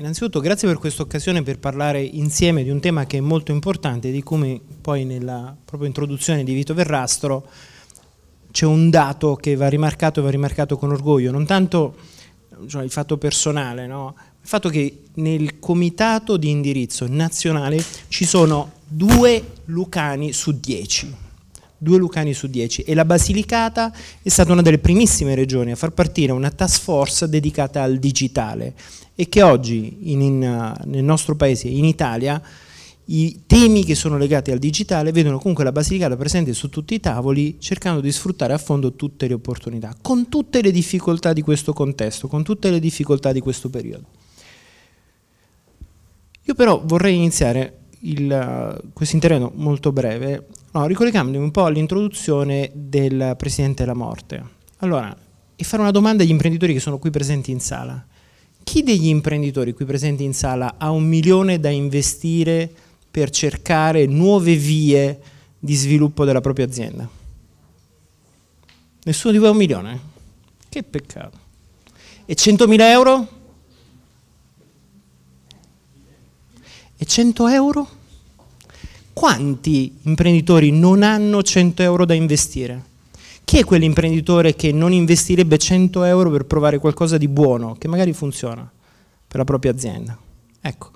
Innanzitutto grazie per questa occasione per parlare insieme di un tema che è molto importante, di come poi nella propria introduzione di Vito Verrastro c'è un dato che va rimarcato e va rimarcato con orgoglio, non tanto cioè, il fatto personale, no? il fatto che nel comitato di indirizzo nazionale ci sono due lucani su dieci due lucani su dieci e la Basilicata è stata una delle primissime regioni a far partire una task force dedicata al digitale e che oggi in, in, eh, nel nostro paese, in Italia, i temi che sono legati al digitale vedono comunque la Basilicata presente su tutti i tavoli cercando di sfruttare a fondo tutte le opportunità, con tutte le difficoltà di questo contesto, con tutte le difficoltà di questo periodo. Io però vorrei iniziare eh, questo intervento molto breve No, ricollegandomi un po' all'introduzione del Presidente della Morte. Allora, e fare una domanda agli imprenditori che sono qui presenti in sala. Chi degli imprenditori qui presenti in sala ha un milione da investire per cercare nuove vie di sviluppo della propria azienda? Nessuno di voi ha un milione? Che peccato. E 100.000 euro? E 100 euro? quanti imprenditori non hanno 100 euro da investire? Chi è quell'imprenditore che non investirebbe 100 euro per provare qualcosa di buono, che magari funziona per la propria azienda? Ecco.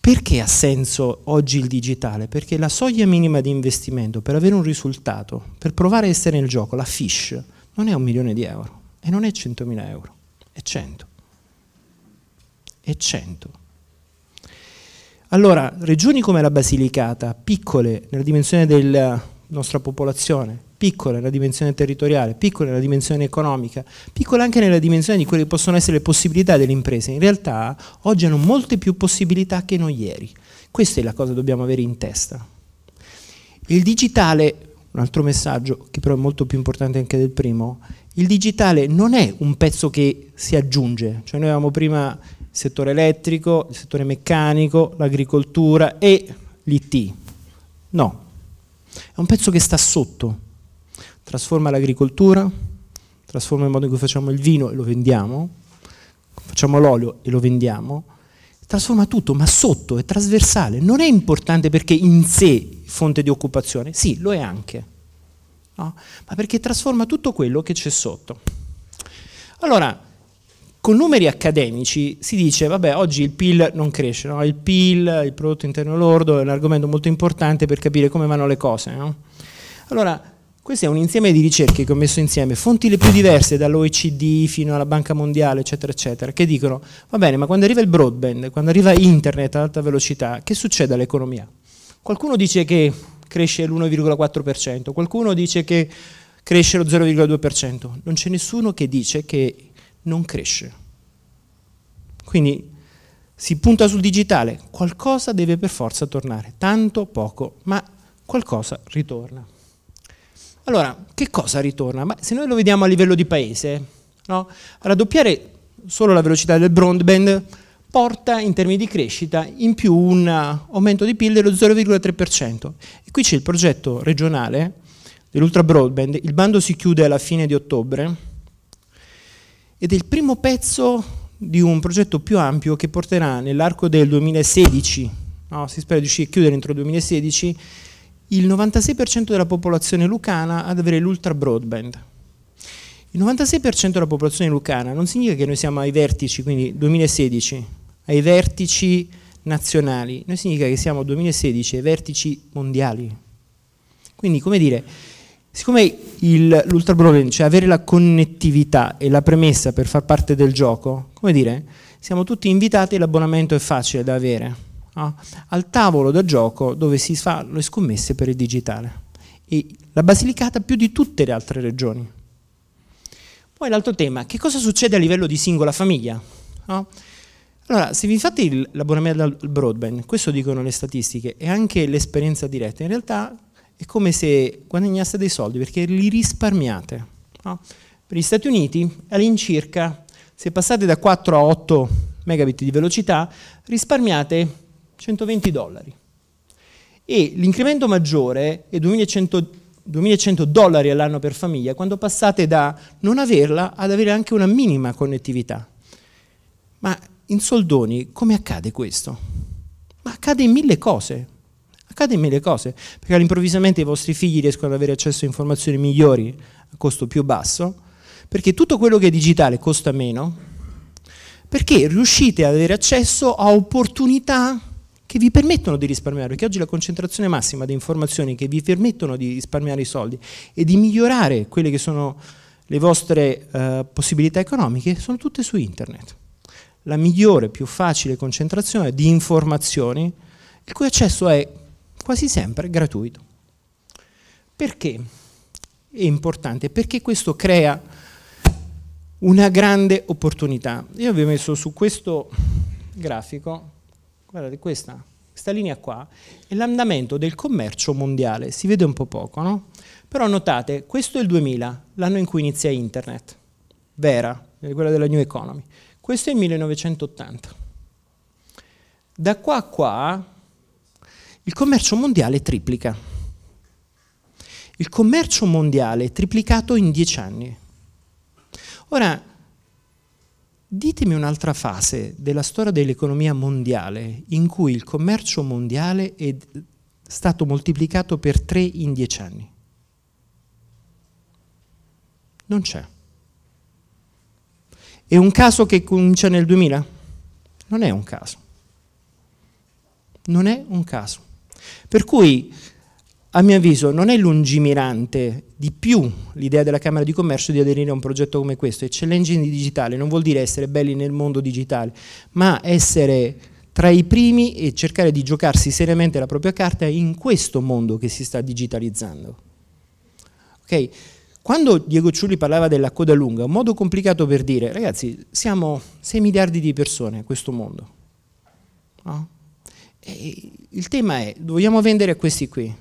Perché ha senso oggi il digitale? Perché la soglia minima di investimento per avere un risultato, per provare a essere nel gioco, la fish, non è un milione di euro e non è 100.000 euro, è 100. È 100. Allora, regioni come la Basilicata, piccole nella dimensione della nostra popolazione, piccole nella dimensione territoriale, piccole nella dimensione economica, piccole anche nella dimensione di quelle che possono essere le possibilità delle imprese, in realtà oggi hanno molte più possibilità che noi ieri. Questa è la cosa che dobbiamo avere in testa. Il digitale, un altro messaggio che però è molto più importante anche del primo, il digitale non è un pezzo che si aggiunge, cioè noi avevamo prima il settore elettrico, il settore meccanico, l'agricoltura e l'IT. No, è un pezzo che sta sotto, trasforma l'agricoltura, trasforma il modo in cui facciamo il vino e lo vendiamo, facciamo l'olio e lo vendiamo, trasforma tutto, ma sotto è trasversale, non è importante perché in sé fonte di occupazione, sì, lo è anche, no? ma perché trasforma tutto quello che c'è sotto. Allora, con numeri accademici si dice, vabbè, oggi il PIL non cresce, no? il PIL, il prodotto interno lordo, è un argomento molto importante per capire come vanno le cose. No? Allora, questo è un insieme di ricerche che ho messo insieme, fonti le più diverse, dall'OECD fino alla Banca Mondiale, eccetera, eccetera, che dicono, va bene, ma quando arriva il broadband, quando arriva internet ad alta velocità, che succede all'economia? Qualcuno dice che cresce l'1,4%, qualcuno dice che cresce lo 0,2%, non c'è nessuno che dice che non cresce. Quindi si punta sul digitale, qualcosa deve per forza tornare, tanto poco, ma qualcosa ritorna. Allora, che cosa ritorna? Beh, se noi lo vediamo a livello di paese, no? raddoppiare solo la velocità del broadband porta in termini di crescita in più un aumento di PIL dello 0,3%. E qui c'è il progetto regionale dell'ultra broadband, il bando si chiude alla fine di ottobre, ed è il primo pezzo di un progetto più ampio che porterà nell'arco del 2016, no, si spera di riuscire a chiudere entro il 2016, il 96% della popolazione lucana ad avere l'ultra broadband. Il 96% della popolazione lucana non significa che noi siamo ai vertici, quindi 2016, ai vertici nazionali, noi significa che siamo 2016 ai vertici mondiali. Quindi, come dire, Siccome l'Ultra Brawl, cioè avere la connettività e la premessa per far parte del gioco, come dire, siamo tutti invitati e l'abbonamento è facile da avere. No? Al tavolo da gioco dove si fa le scommesse per il digitale. E la Basilicata più di tutte le altre regioni. Poi l'altro tema, che cosa succede a livello di singola famiglia? No? Allora, se vi fate l'abbonamento al broadband, questo dicono le statistiche e anche l'esperienza diretta, in realtà è come se guadagnaste dei soldi perché li risparmiate. No? Per gli Stati Uniti all'incirca, se passate da 4 a 8 megabit di velocità, risparmiate 120 dollari. E l'incremento maggiore è 2100, 2100 dollari all'anno per famiglia quando passate da non averla ad avere anche una minima connettività. Ma in soldoni come accade questo? Ma accade in mille cose, accade in mille cose, perché all'improvvisamente i vostri figli riescono ad avere accesso a informazioni migliori a costo più basso, perché tutto quello che è digitale costa meno, perché riuscite ad avere accesso a opportunità che vi permettono di risparmiare, perché oggi la concentrazione massima di informazioni che vi permettono di risparmiare i soldi e di migliorare quelle che sono le vostre eh, possibilità economiche sono tutte su internet. La migliore, più facile concentrazione di informazioni il cui accesso è quasi sempre gratuito. Perché è importante? Perché questo crea una grande opportunità. Io vi ho messo su questo grafico, guardate questa, questa linea qua, è l'andamento del commercio mondiale, si vede un po' poco, no? Però notate, questo è il 2000, l'anno in cui inizia internet, vera, quella della New Economy. Questo è il 1980. Da qua a qua il commercio mondiale triplica. Il commercio mondiale è triplicato in dieci anni. Ora, ditemi un'altra fase della storia dell'economia mondiale in cui il commercio mondiale è stato moltiplicato per tre in dieci anni. Non c'è. È un caso che comincia nel 2000? Non è un caso. Non è un caso. Per cui, a mio avviso, non è lungimirante di più l'idea della Camera di Commercio di aderire a un progetto come questo. E challenging digitale non vuol dire essere belli nel mondo digitale, ma essere tra i primi e cercare di giocarsi seriamente la propria carta in questo mondo che si sta digitalizzando. Okay? Quando Diego Ciulli parlava della coda lunga, un modo complicato per dire, ragazzi, siamo 6 miliardi di persone in questo mondo. No? E il tema è, vogliamo vendere a questi qui?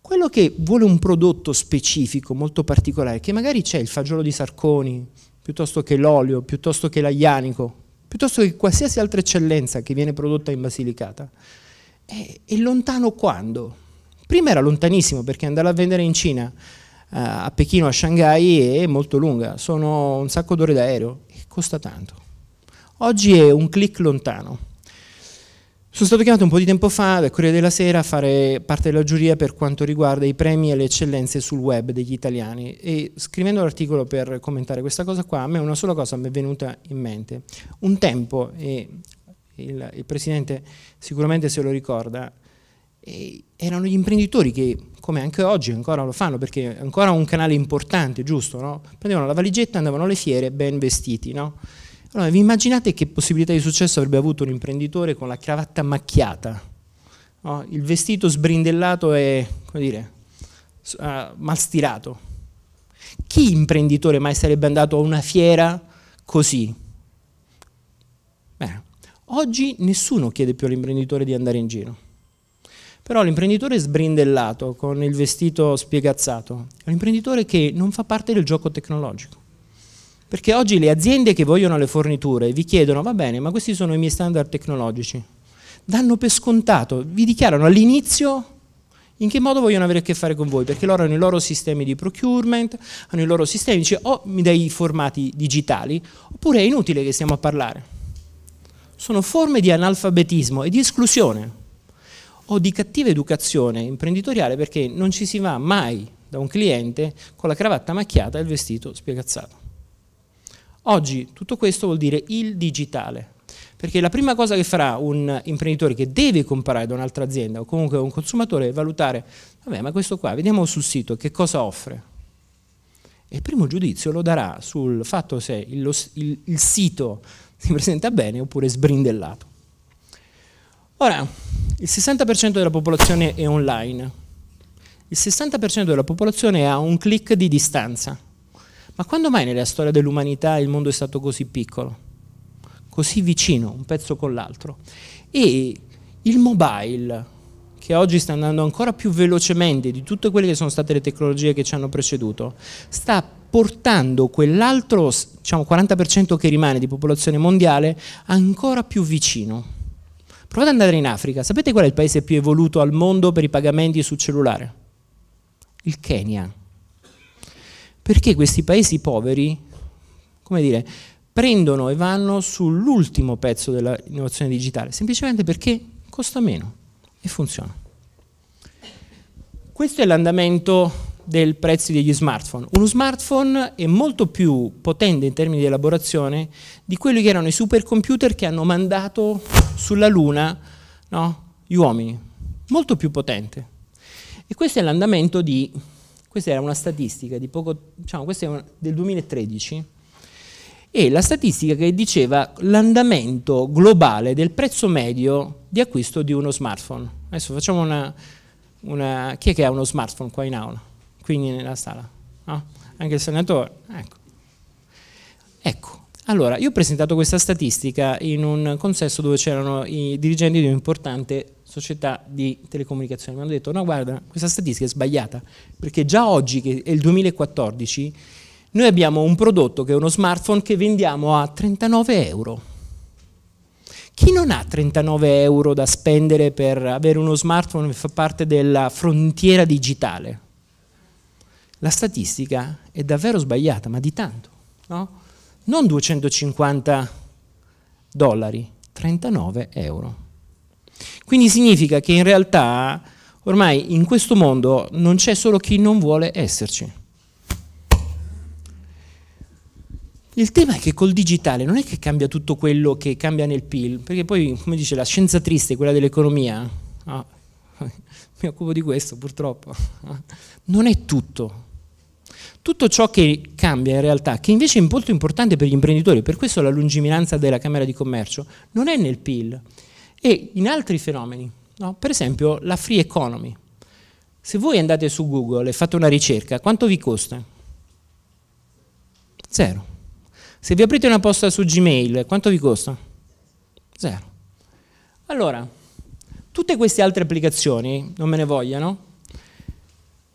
Quello che vuole un prodotto specifico, molto particolare, che magari c'è il fagiolo di Sarconi, piuttosto che l'olio, piuttosto che l'aglianico, piuttosto che qualsiasi altra eccellenza che viene prodotta in Basilicata, è, è lontano quando? Prima era lontanissimo perché andare a vendere in Cina, eh, a Pechino, a Shanghai è molto lunga, sono un sacco d'ore d'aereo e costa tanto. Oggi è un click lontano. Sono stato chiamato un po' di tempo fa dal Corriere della Sera a fare parte della giuria per quanto riguarda i premi e le eccellenze sul web degli italiani e scrivendo l'articolo per commentare questa cosa qua, a me una sola cosa mi è venuta in mente. Un tempo, e il, il Presidente sicuramente se lo ricorda, erano gli imprenditori che, come anche oggi ancora lo fanno, perché è ancora un canale importante, giusto? No? Prendevano la valigetta e andavano alle fiere ben vestiti, no? Allora, vi immaginate che possibilità di successo avrebbe avuto un imprenditore con la cravatta macchiata, no? il vestito sbrindellato e, come dire, uh, mal stirato. Chi imprenditore mai sarebbe andato a una fiera così? Beh, oggi nessuno chiede più all'imprenditore di andare in giro. Però l'imprenditore sbrindellato, con il vestito spiegazzato, è un imprenditore che non fa parte del gioco tecnologico. Perché oggi le aziende che vogliono le forniture vi chiedono, va bene, ma questi sono i miei standard tecnologici. Danno per scontato, vi dichiarano all'inizio in che modo vogliono avere a che fare con voi, perché loro hanno i loro sistemi di procurement, hanno i loro sistemi, cioè o mi dai i formati digitali, oppure è inutile che stiamo a parlare. Sono forme di analfabetismo e di esclusione, o di cattiva educazione imprenditoriale, perché non ci si va mai da un cliente con la cravatta macchiata e il vestito spiegazzato. Oggi tutto questo vuol dire il digitale, perché la prima cosa che farà un imprenditore che deve comprare da un'altra azienda o comunque un consumatore è valutare, vabbè ma questo qua, vediamo sul sito che cosa offre. E il primo giudizio lo darà sul fatto se il, il, il sito si presenta bene oppure sbrindellato. Ora, il 60% della popolazione è online, il 60% della popolazione ha un click di distanza ma quando mai nella storia dell'umanità il mondo è stato così piccolo, così vicino, un pezzo con l'altro? E il mobile, che oggi sta andando ancora più velocemente di tutte quelle che sono state le tecnologie che ci hanno preceduto, sta portando quell'altro diciamo, 40% che rimane di popolazione mondiale ancora più vicino. Provate ad andare in Africa, sapete qual è il paese più evoluto al mondo per i pagamenti sul cellulare? Il Kenya perché questi paesi poveri, come dire, prendono e vanno sull'ultimo pezzo dell'innovazione digitale, semplicemente perché costa meno e funziona. Questo è l'andamento dei prezzi degli smartphone. Uno smartphone è molto più potente in termini di elaborazione di quelli che erano i supercomputer che hanno mandato sulla Luna no? gli uomini. Molto più potente. E questo è l'andamento di questa era una statistica di poco, diciamo, questa è una, del 2013 e la statistica che diceva l'andamento globale del prezzo medio di acquisto di uno smartphone. Adesso facciamo una, una chi è che ha uno smartphone qua in aula? Quindi nella sala? No? Anche il senatore? Ecco. Ecco, allora, io ho presentato questa statistica in un consesso dove c'erano i dirigenti di un un'importante società di telecomunicazione, mi hanno detto no guarda questa statistica è sbagliata perché già oggi che è il 2014 noi abbiamo un prodotto che è uno smartphone che vendiamo a 39 euro. Chi non ha 39 euro da spendere per avere uno smartphone che fa parte della frontiera digitale? La statistica è davvero sbagliata, ma di tanto, no? Non 250 dollari, 39 euro. Quindi significa che in realtà ormai in questo mondo non c'è solo chi non vuole esserci. Il tema è che col digitale non è che cambia tutto quello che cambia nel PIL, perché poi, come dice la scienza triste, quella dell'economia, ah, mi occupo di questo purtroppo, non è tutto. Tutto ciò che cambia in realtà, che invece è molto importante per gli imprenditori, per questo la lungimiranza della Camera di Commercio, non è nel PIL, e in altri fenomeni. No? Per esempio la free economy. Se voi andate su Google e fate una ricerca, quanto vi costa? Zero. Se vi aprite una posta su Gmail, quanto vi costa? Zero. Allora, tutte queste altre applicazioni, non me ne vogliano,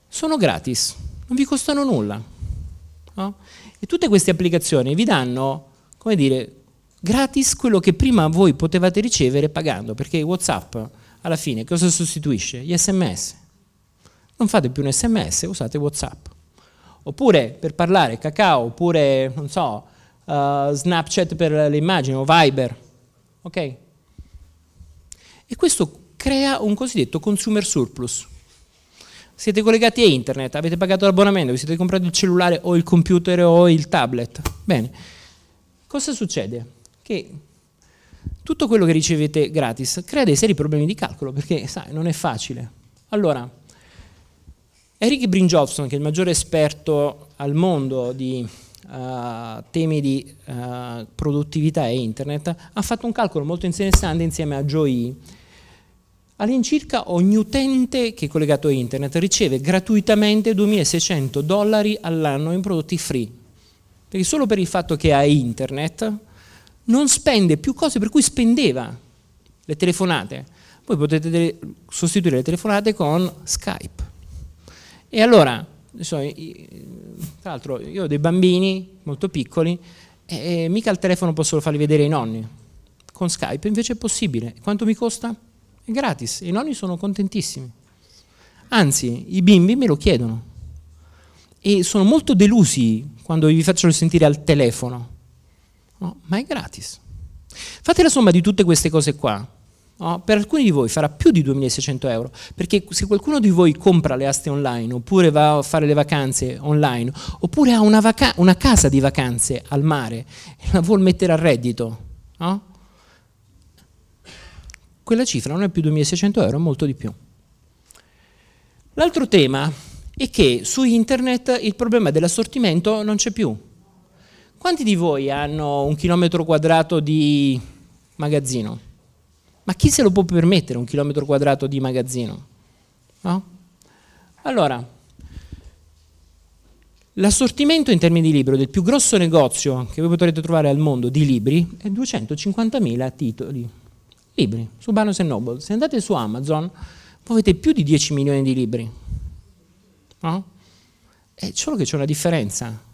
sono gratis, non vi costano nulla. No? E tutte queste applicazioni vi danno, come dire, gratis quello che prima voi potevate ricevere pagando, perché WhatsApp alla fine cosa sostituisce? Gli sms. Non fate più un sms, usate WhatsApp. Oppure per parlare cacao, oppure non so, uh, Snapchat per le immagini o Viber. Ok? E questo crea un cosiddetto consumer surplus. Siete collegati a internet, avete pagato l'abbonamento, vi siete comprati il cellulare o il computer o il tablet. Bene, cosa succede? che tutto quello che ricevete gratis crea dei seri problemi di calcolo, perché sai, non è facile. Allora, Eric Brinjobson, che è il maggiore esperto al mondo di uh, temi di uh, produttività e internet, ha fatto un calcolo molto interessante insieme a Joey. All'incirca ogni utente che è collegato a internet riceve gratuitamente 2600 dollari all'anno in prodotti free. Perché solo per il fatto che ha internet non spende più cose per cui spendeva le telefonate. Voi potete sostituire le telefonate con Skype. E allora, tra l'altro io ho dei bambini molto piccoli e mica al telefono posso farli vedere ai nonni. Con Skype invece è possibile. Quanto mi costa? È gratis e i nonni sono contentissimi. Anzi, i bimbi me lo chiedono e sono molto delusi quando vi faccio sentire al telefono No, oh, ma è gratis. Fate la somma di tutte queste cose qua. No? Oh, per alcuni di voi farà più di 2.600 euro, perché se qualcuno di voi compra le aste online, oppure va a fare le vacanze online, oppure ha una, vaca- una casa di vacanze al mare e la vuol mettere a reddito, no? Oh, quella cifra non è più 2.600 euro, è molto di più. L'altro tema è che su internet il problema dell'assortimento non c'è più. Quanti di voi hanno un chilometro quadrato di magazzino? Ma chi se lo può permettere un chilometro quadrato di magazzino? No? Allora, l'assortimento in termini di libro del più grosso negozio che voi potrete trovare al mondo di libri è 250.000 titoli, libri, su Barnes Noble. Se andate su Amazon, avete più di 10 milioni di libri. No? È eh, solo che c'è una differenza.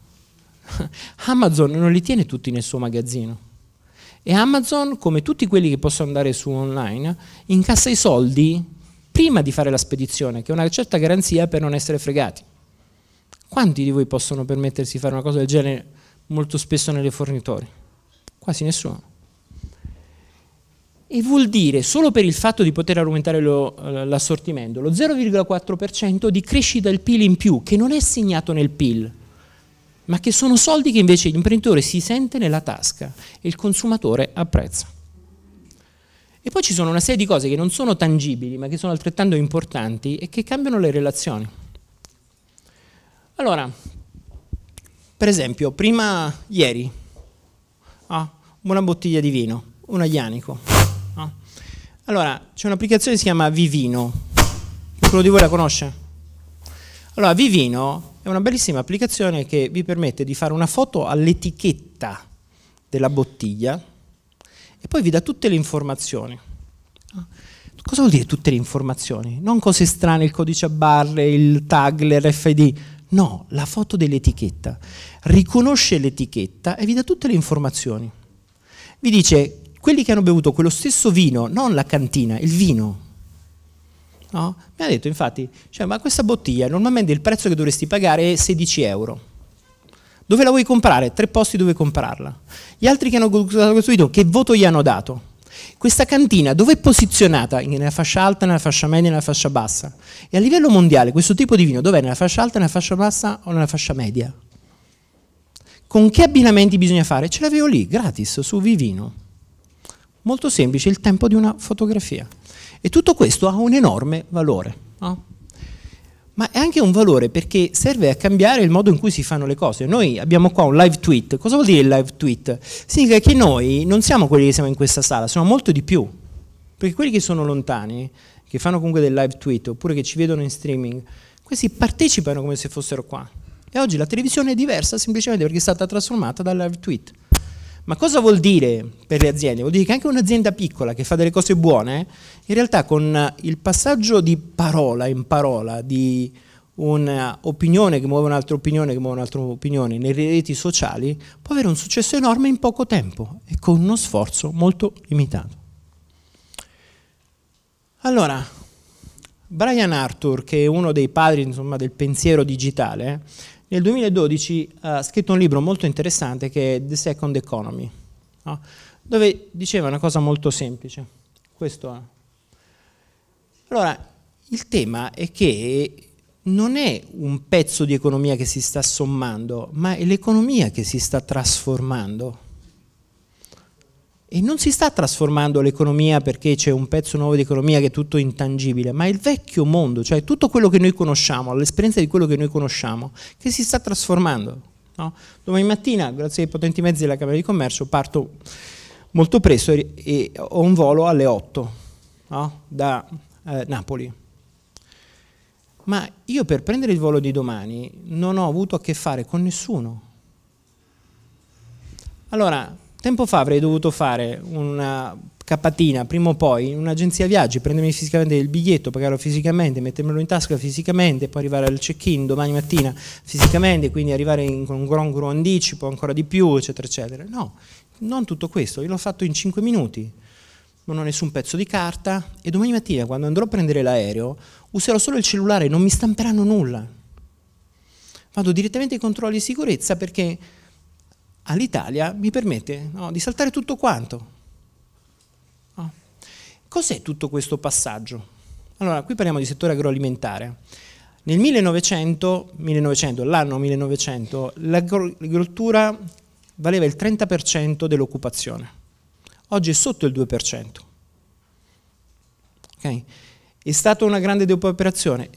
Amazon non li tiene tutti nel suo magazzino. E Amazon, come tutti quelli che possono andare su online, incassa i soldi prima di fare la spedizione, che è una certa garanzia per non essere fregati. Quanti di voi possono permettersi di fare una cosa del genere molto spesso nelle fornitori? Quasi nessuno. E vuol dire, solo per il fatto di poter aumentare eh, l'assortimento, lo 0,4% di crescita del PIL in più, che non è segnato nel PIL, ma che sono soldi che invece l'imprenditore si sente nella tasca e il consumatore apprezza. E poi ci sono una serie di cose che non sono tangibili, ma che sono altrettanto importanti e che cambiano le relazioni. Allora, per esempio, prima ieri, ah, una bottiglia di vino, una Ianico. Ah. Allora, c'è un'applicazione che si chiama Vivino. Qualcuno di voi la conosce? Allora, Vivino è una bellissima applicazione che vi permette di fare una foto all'etichetta della bottiglia e poi vi dà tutte le informazioni. Cosa vuol dire tutte le informazioni? Non cose strane, il codice a barre, il tag, l'RFID. No, la foto dell'etichetta. Riconosce l'etichetta e vi dà tutte le informazioni. Vi dice quelli che hanno bevuto quello stesso vino, non la cantina, il vino, No? Mi ha detto infatti, cioè, ma questa bottiglia normalmente il prezzo che dovresti pagare è 16 euro. Dove la vuoi comprare? Tre posti dove comprarla. Gli altri che hanno questo video, che voto gli hanno dato? Questa cantina dove è posizionata? Nella fascia alta, nella fascia media, nella fascia bassa? E a livello mondiale questo tipo di vino dov'è? Nella fascia alta, nella fascia bassa o nella fascia media? Con che abbinamenti bisogna fare? Ce l'avevo lì, gratis, su Vivino. Molto semplice, il tempo di una fotografia. E tutto questo ha un enorme valore, no? Ah. ma è anche un valore perché serve a cambiare il modo in cui si fanno le cose. Noi abbiamo qua un live tweet. Cosa vuol dire il live tweet? Significa che noi non siamo quelli che siamo in questa sala, siamo molto di più. Perché quelli che sono lontani, che fanno comunque del live tweet oppure che ci vedono in streaming, questi partecipano come se fossero qua. E oggi la televisione è diversa semplicemente perché è stata trasformata dal live tweet. Ma cosa vuol dire per le aziende? Vuol dire che anche un'azienda piccola che fa delle cose buone, in realtà con il passaggio di parola in parola, di un'opinione eh, che muove un'altra opinione, che muove un'altra opinione, nelle reti sociali, può avere un successo enorme in poco tempo e con uno sforzo molto limitato. Allora, Brian Arthur, che è uno dei padri insomma, del pensiero digitale, nel 2012 eh, ha scritto un libro molto interessante che è The Second Economy, no? dove diceva una cosa molto semplice. Questo è. Allora, il tema è che non è un pezzo di economia che si sta sommando, ma è l'economia che si sta trasformando. E non si sta trasformando l'economia perché c'è un pezzo nuovo di economia che è tutto intangibile, ma il vecchio mondo, cioè tutto quello che noi conosciamo, l'esperienza di quello che noi conosciamo, che si sta trasformando. No? Domani mattina, grazie ai potenti mezzi della Camera di Commercio, parto molto presto e ho un volo alle 8 no? da eh, Napoli. Ma io per prendere il volo di domani non ho avuto a che fare con nessuno. Allora, Tempo fa avrei dovuto fare una capatina, prima o poi, in un'agenzia viaggi, prendermi fisicamente il biglietto, pagarlo fisicamente, mettermelo in tasca fisicamente, poi arrivare al check-in domani mattina fisicamente, quindi arrivare in, con un gran congruo anticipo, ancora di più, eccetera, eccetera. No, non tutto questo, io l'ho fatto in 5 minuti. Non ho nessun pezzo di carta e domani mattina quando andrò a prendere l'aereo userò solo il cellulare, non mi stamperanno nulla. Vado direttamente ai controlli di sicurezza perché all'Italia mi permette no, di saltare tutto quanto. No. Cos'è tutto questo passaggio? Allora, qui parliamo di settore agroalimentare. Nel 1900, 1900 l'anno 1900, l'agricoltura valeva il 30% dell'occupazione. Oggi è sotto il 2%. Okay? È stata una grande depauperazione?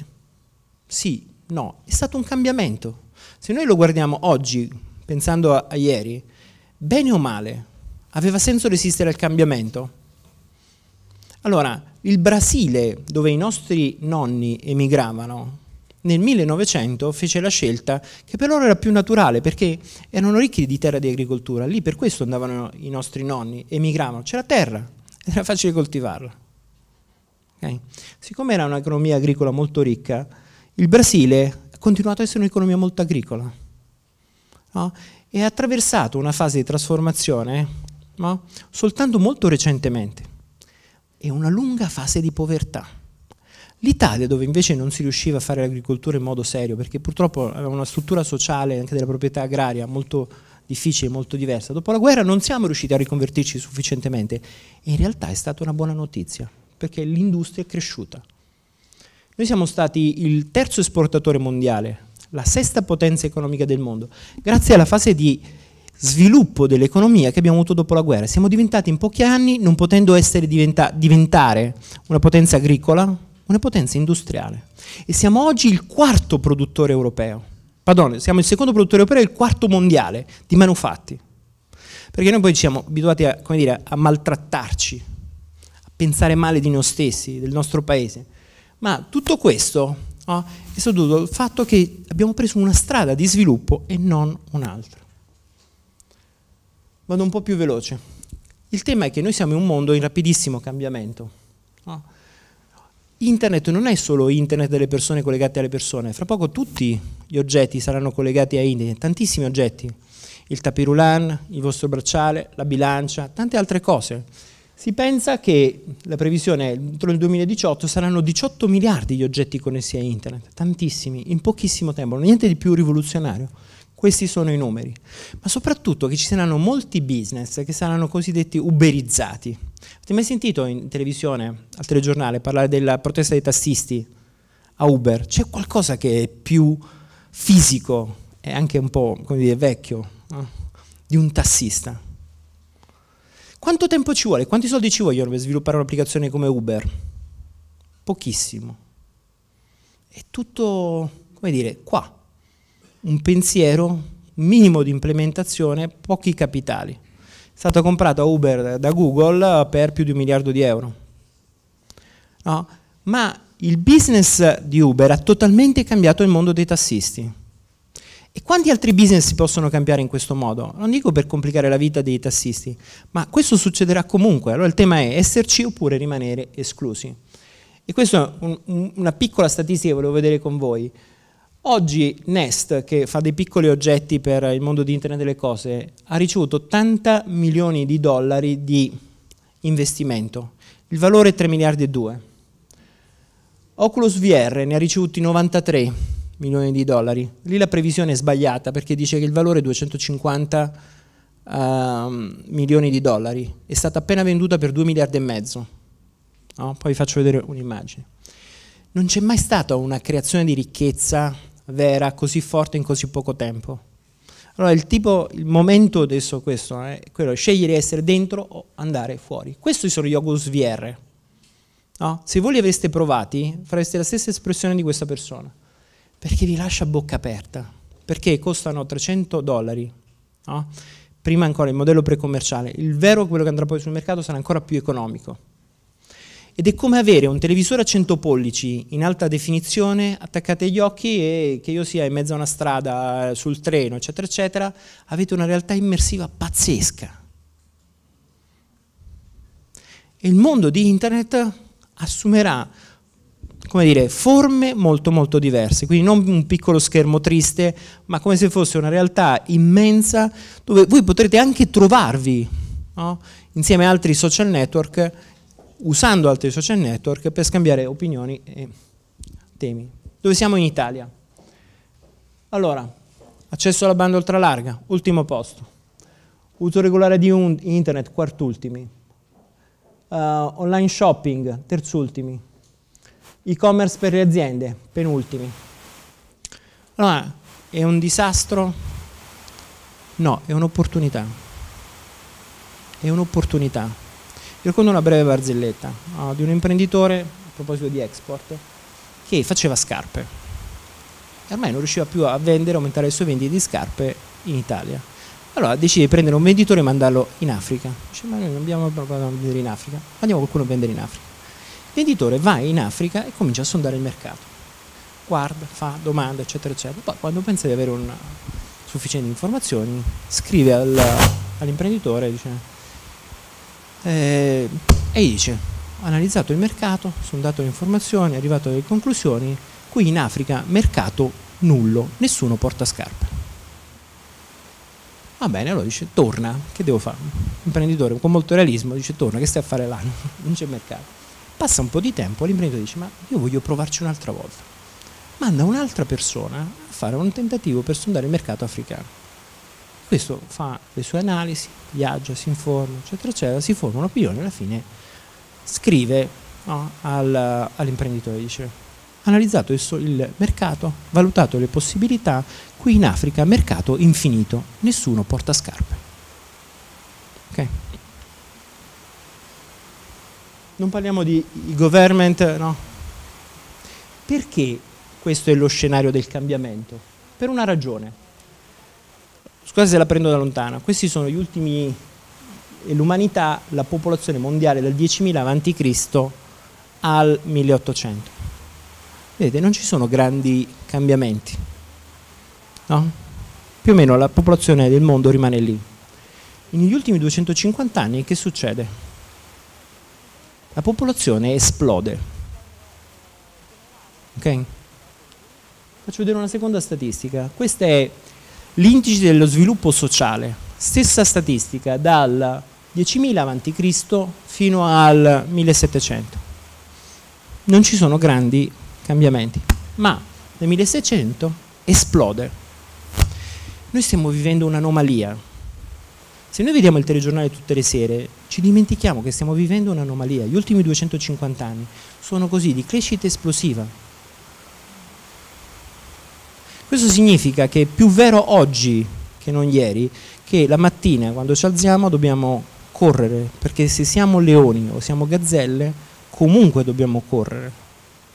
Sì, no, è stato un cambiamento. Se noi lo guardiamo oggi, pensando a, a ieri, bene o male, aveva senso resistere al cambiamento? Allora, il Brasile, dove i nostri nonni emigravano, nel 1900 fece la scelta che per loro era più naturale perché erano ricchi di terra di agricoltura, lì per questo andavano i nostri nonni, emigravano, c'era terra, era facile coltivarla. Okay? Siccome era un'economia agricola molto ricca, il Brasile ha continuato a essere un'economia molto agricola no? è attraversato una fase di trasformazione no? soltanto molto recentemente. È una lunga fase di povertà. L'Italia, dove invece non si riusciva a fare l'agricoltura in modo serio, perché purtroppo aveva una struttura sociale anche della proprietà agraria molto difficile, molto diversa, dopo la guerra non siamo riusciti a riconvertirci sufficientemente. E in realtà è stata una buona notizia, perché l'industria è cresciuta. Noi siamo stati il terzo esportatore mondiale la sesta potenza economica del mondo, grazie alla fase di sviluppo dell'economia che abbiamo avuto dopo la guerra. Siamo diventati in pochi anni, non potendo diventa diventare una potenza agricola, una potenza industriale. E siamo oggi il quarto produttore europeo. Pardon, siamo il secondo produttore europeo e il quarto mondiale di manufatti. Perché noi poi siamo abituati a, dire, a maltrattarci, a pensare male di noi stessi, del nostro paese. Ma tutto questo no? Ah, è stato dovuto al fatto che abbiamo preso una strada di sviluppo e non un'altra. Vado un po' più veloce. Il tema è che noi siamo in un mondo in rapidissimo cambiamento. No? Ah. Internet non è solo internet delle persone collegate alle persone, fra poco tutti gli oggetti saranno collegati a internet, tantissimi oggetti, il tapirulan, il vostro bracciale, la bilancia, tante altre cose si pensa che la previsione entro il 2018 saranno 18 miliardi gli oggetti connessi a internet, tantissimi, in pochissimo tempo, niente di più rivoluzionario. Questi sono i numeri. Ma soprattutto che ci saranno molti business che saranno cosiddetti uberizzati. Avete mai sentito in televisione, al telegiornale, parlare della protesta dei tassisti a Uber? C'è qualcosa che è più fisico e anche un po' come dire, vecchio no? di un tassista. Quanto tempo ci vuole? Quanti soldi ci vogliono per sviluppare un'applicazione come Uber? Pochissimo. È tutto, come dire, qua. Un pensiero, minimo di implementazione, pochi capitali. È stata comprata Uber da Google per più di un miliardo di euro. No? Ma il business di Uber ha totalmente cambiato il mondo dei tassisti e quanti altri business si possono cambiare in questo modo? Non dico per complicare la vita dei tassisti, ma questo succederà comunque. Allora il tema è esserci oppure rimanere esclusi. E questa è un, un, una piccola statistica che volevo vedere con voi. Oggi Nest, che fa dei piccoli oggetti per il mondo di Internet delle cose, ha ricevuto 80 milioni di dollari di investimento. Il valore è 3 miliardi e 2. Oculus VR ne ha ricevuti 93 milioni di dollari. Lì la previsione è sbagliata perché dice che il valore è 250 uh, ehm, milioni di dollari. È stata appena venduta per 2 miliardi e mezzo. No? Poi vi faccio vedere un'immagine. Non c'è mai stata una creazione di ricchezza vera così forte in così poco tempo. Allora il, tipo, il momento adesso questo eh, è quello, scegliere di essere dentro o andare fuori. Questi sono gli Oculus VR. No? Se voi li aveste provati, fareste la stessa espressione di questa persona perché vi lascia a bocca aperta, perché costano 300 dollari, no? prima ancora il modello precommerciale, il vero quello che andrà poi sul mercato sarà ancora più economico. Ed è come avere un televisore a 100 pollici in alta definizione attaccate agli occhi e che io sia in mezzo a una strada, sul treno, eccetera, eccetera, avete una realtà immersiva pazzesca. E il mondo di internet assumerà come dire, forme molto molto diverse, quindi non un piccolo schermo triste, ma come se fosse una realtà immensa dove voi potrete anche trovarvi no? insieme a altri social network, usando altri social network per scambiare opinioni e temi. Dove siamo in Italia? Allora, accesso alla banda ultralarga, ultimo posto. Uso regolare di internet, quartultimi. Uh, online shopping, terzultimi e-commerce per le aziende, penultimi. Allora, è un disastro? No, è un'opportunità. È un'opportunità. Vi racconto una breve barzelletta uh, di un imprenditore, a proposito di export, che faceva scarpe. E ormai non riusciva più a vendere, aumentare le sue vendite di scarpe in Italia. Allora decide di prendere un venditore e mandarlo in Africa. Dice, ma noi non abbiamo proprio da vendere in Africa, andiamo qualcuno a vendere in Africa. L'editore va in Africa e comincia a sondare il mercato. Guarda, fa domande, eccetera, eccetera. Poi quando pensa di avere una, sufficienti informazioni, scrive al, all'imprenditore dice, eh, e dice, ho analizzato il mercato, sondato le informazioni, è arrivato alle conclusioni, qui in Africa mercato nullo, nessuno porta scarpe. Va bene, allora dice, torna, che devo fare? L'imprenditore con molto realismo dice, torna, che stai a fare là? Non c'è mercato. Passa un po' di tempo, l'imprenditore dice ma io voglio provarci un'altra volta. Manda un'altra persona a fare un tentativo per sondare il mercato africano. Questo fa le sue analisi, viaggia, si informa, eccetera, eccetera, si forma un'opinione e alla fine scrive no, al, all'imprenditore, dice analizzato il, il mercato, valutato le possibilità, qui in Africa mercato infinito, nessuno porta scarpe. Okay? non parliamo di government, no? Perché questo è lo scenario del cambiamento? Per una ragione. Scusate se la prendo da lontano. Questi sono gli ultimi... L'umanità, la popolazione mondiale dal 10.000 a.C. al 1800. Vedete, non ci sono grandi cambiamenti. No? Più o meno la popolazione del mondo rimane lì. Negli ultimi 250 anni che succede? la popolazione esplode. Ok? Faccio vedere una seconda statistica. Questo è l'indice dello sviluppo sociale. Stessa statistica dal 10.000 a.C. fino al 1700. Non ci sono grandi cambiamenti, ma nel 1600 esplode. Noi stiamo vivendo un'anomalia. Se noi vediamo il telegiornale tutte le sere, ci dimentichiamo che stiamo vivendo un'anomalia. Gli ultimi 250 anni sono così di crescita esplosiva. Questo significa che è più vero oggi che non ieri, che la mattina quando ci alziamo dobbiamo correre, perché se siamo leoni o siamo gazzelle, comunque dobbiamo correre,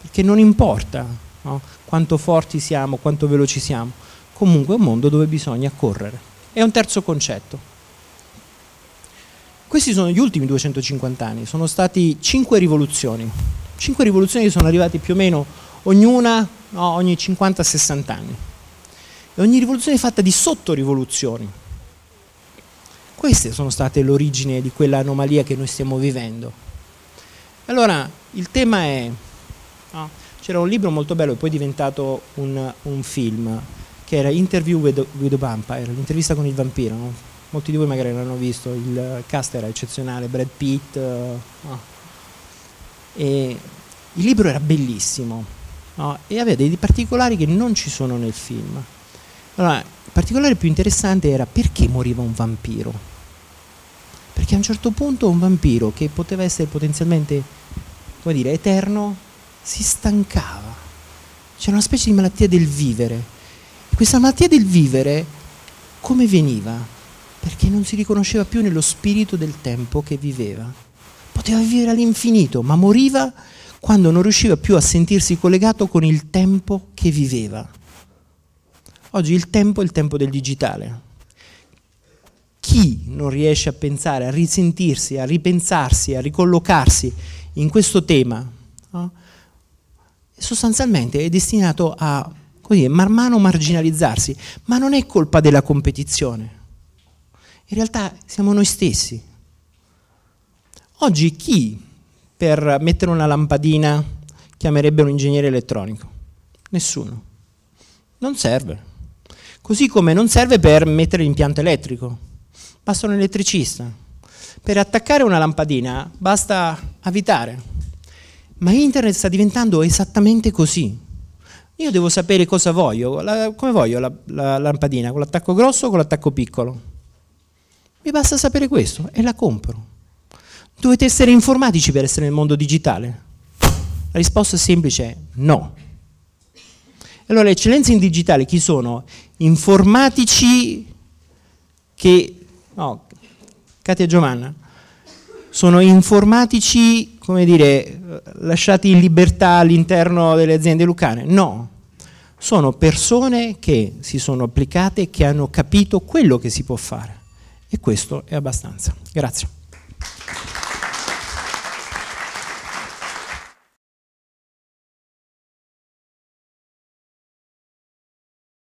perché non importa no? quanto forti siamo, quanto veloci siamo, comunque è un mondo dove bisogna correre. E un terzo concetto, questi sono gli ultimi 250 anni, sono stati cinque rivoluzioni. Cinque rivoluzioni che sono arrivate più o meno ognuna no, ogni 50-60 anni. E ogni rivoluzione è fatta di sottorivoluzioni. Queste sono state l'origine di quella anomalia che noi stiamo vivendo. Allora, il tema è... No, c'era un libro molto bello, poi è diventato un, un film, che era Interview with, with a Vampire, l'intervista con il vampiro, no? molti di voi magari l'hanno visto, il cast era eccezionale, Brad Pitt. No? Eh, ah. E il libro era bellissimo no? e aveva dei particolari che non ci sono nel film. Allora, il particolare più interessante era perché moriva un vampiro. Perché a un certo punto un vampiro che poteva essere potenzialmente, come dire, eterno, si stancava. C'era una specie di malattia del vivere. E questa malattia del vivere come veniva? perché non si riconosceva più nello spirito del tempo che viveva. Poteva vivere all'infinito, ma moriva quando non riusciva più a sentirsi collegato con il tempo che viveva. Oggi il tempo è il tempo del digitale. Chi non riesce a pensare, a risentirsi, a ripensarsi, a ricollocarsi in questo tema, no? sostanzialmente è destinato a così, man mano marginalizzarsi, ma non è colpa della competizione in realtà siamo noi stessi. Oggi chi per mettere una lampadina chiamerebbe un ingegnere elettronico? Nessuno. Non serve. Così come non serve per mettere l'impianto elettrico, basta un elettricista. Per attaccare una lampadina basta avvitare. Ma internet sta diventando esattamente così. Io devo sapere cosa voglio, la, come voglio la, la lampadina, con l'attacco grosso o con l'attacco piccolo. Mi basta sapere questo e la compro. Dovete essere informatici per essere nel mondo digitale? La risposta semplice è no. Allora le eccellenze in digitale chi sono? Informatici che... No, Katia Giovanna. Sono informatici, come dire, lasciati in libertà all'interno delle aziende lucane? No. Sono persone che si sono applicate, che hanno capito quello che si può fare. E questo è abbastanza. Grazie.